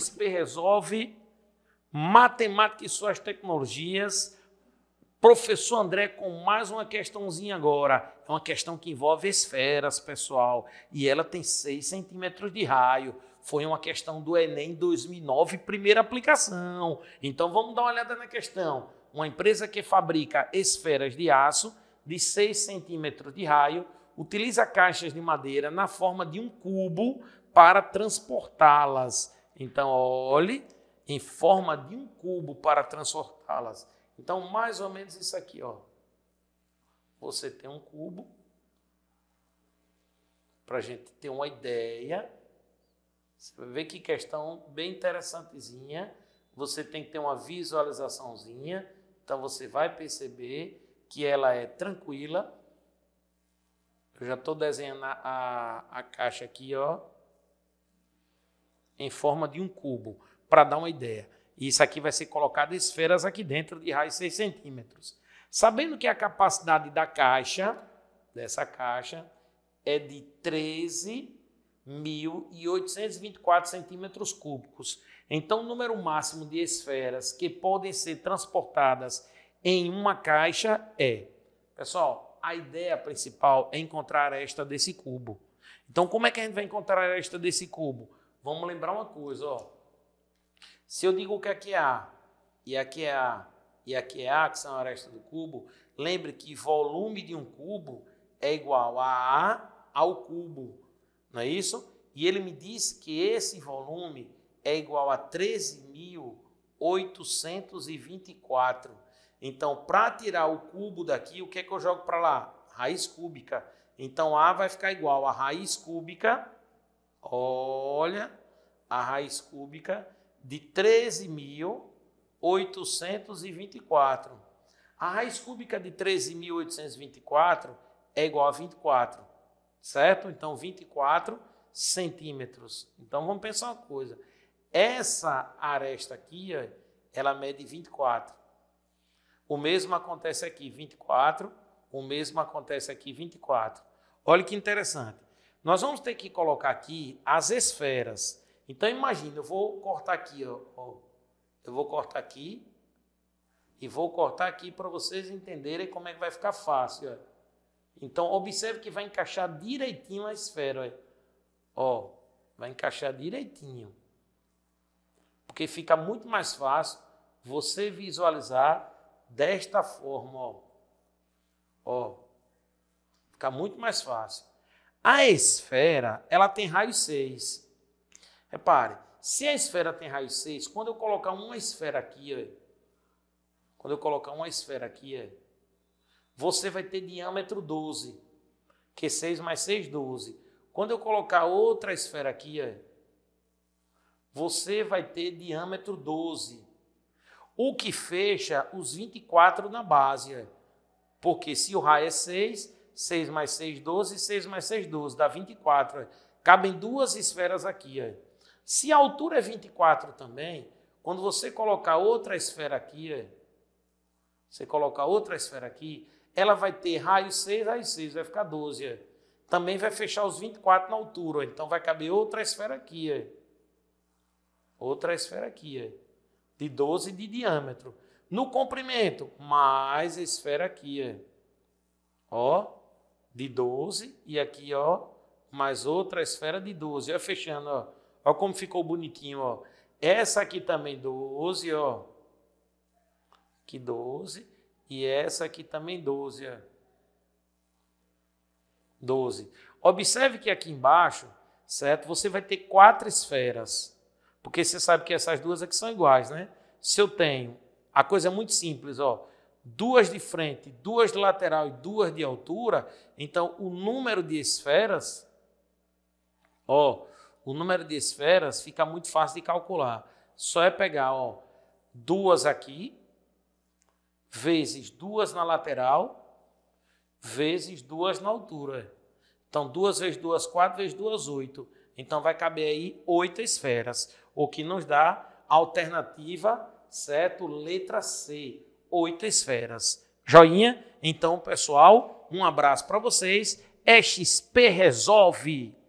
XP resolve, matemática e suas tecnologias. Professor André com mais uma questãozinha agora. É uma questão que envolve esferas, pessoal, e ela tem 6 centímetros de raio. Foi uma questão do Enem 2009, primeira aplicação. Então vamos dar uma olhada na questão. Uma empresa que fabrica esferas de aço de 6 centímetros de raio utiliza caixas de madeira na forma de um cubo para transportá-las. Então, olhe em forma de um cubo para transportá-las. Então, mais ou menos isso aqui, ó. Você tem um cubo para a gente ter uma ideia. Você vai ver que questão bem interessantezinha. Você tem que ter uma visualizaçãozinha. Então você vai perceber que ela é tranquila. Eu já estou desenhando a, a, a caixa aqui, ó em forma de um cubo, para dar uma ideia. E isso aqui vai ser colocado esferas aqui dentro de raiz 6 centímetros. Sabendo que a capacidade da caixa, dessa caixa, é de 13.824 centímetros cúbicos. Então, o número máximo de esferas que podem ser transportadas em uma caixa é. Pessoal, a ideia principal é encontrar a aresta desse cubo. Então, como é que a gente vai encontrar a aresta desse cubo? Vamos lembrar uma coisa, ó. Se eu digo que aqui é, é A, e aqui é A, e aqui é A, que são a aresta do cubo, lembre que volume de um cubo é igual a A ao cubo, não é isso? E ele me disse que esse volume é igual a 13.824. Então, para tirar o cubo daqui, o que é que eu jogo para lá? Raiz cúbica. Então, A vai ficar igual a raiz cúbica Olha a raiz cúbica de 13.824. A raiz cúbica de 13.824 é igual a 24, certo? Então, 24 centímetros. Então, vamos pensar uma coisa. Essa aresta aqui, ela mede 24. O mesmo acontece aqui, 24. O mesmo acontece aqui, 24. Olha que interessante. Nós vamos ter que colocar aqui as esferas. Então imagina, eu vou cortar aqui, ó, ó. eu vou cortar aqui e vou cortar aqui para vocês entenderem como é que vai ficar fácil. Ó. Então observe que vai encaixar direitinho a esfera, ó, vai encaixar direitinho, porque fica muito mais fácil você visualizar desta forma, ó, ó, fica muito mais fácil. A esfera, ela tem raio 6. Repare, se a esfera tem raio 6, quando eu colocar uma esfera aqui, quando eu colocar uma esfera aqui, você vai ter diâmetro 12, que 6 mais 6, 12. Quando eu colocar outra esfera aqui, você vai ter diâmetro 12, o que fecha os 24 na base, porque se o raio é 6, 6 mais 6, 12, 6 mais 6, 12, dá 24. Cabem duas esferas aqui. Se a altura é 24 também, quando você colocar outra esfera aqui, você colocar outra esfera aqui, ela vai ter raio 6, raio 6, vai ficar 12. Também vai fechar os 24 na altura, então vai caber outra esfera aqui. Outra esfera aqui, de 12 de diâmetro. No comprimento, mais esfera aqui. Ó, de 12 e aqui, ó, mais outra esfera de 12. Ó, fechando, ó. Ó como ficou bonitinho, ó. Essa aqui também 12, ó. Aqui 12 e essa aqui também 12, ó. 12. Observe que aqui embaixo, certo? Você vai ter quatro esferas. Porque você sabe que essas duas aqui são iguais, né? Se eu tenho, a coisa é muito simples, ó duas de frente, duas de lateral e duas de altura, então o número de esferas, ó, o número de esferas fica muito fácil de calcular. Só é pegar, ó, duas aqui, vezes duas na lateral, vezes duas na altura. Então, duas vezes duas, quatro vezes duas, oito. Então, vai caber aí oito esferas, o que nos dá alternativa, certo? Letra C oito esferas. Joinha? Então, pessoal, um abraço para vocês. XP Resolve.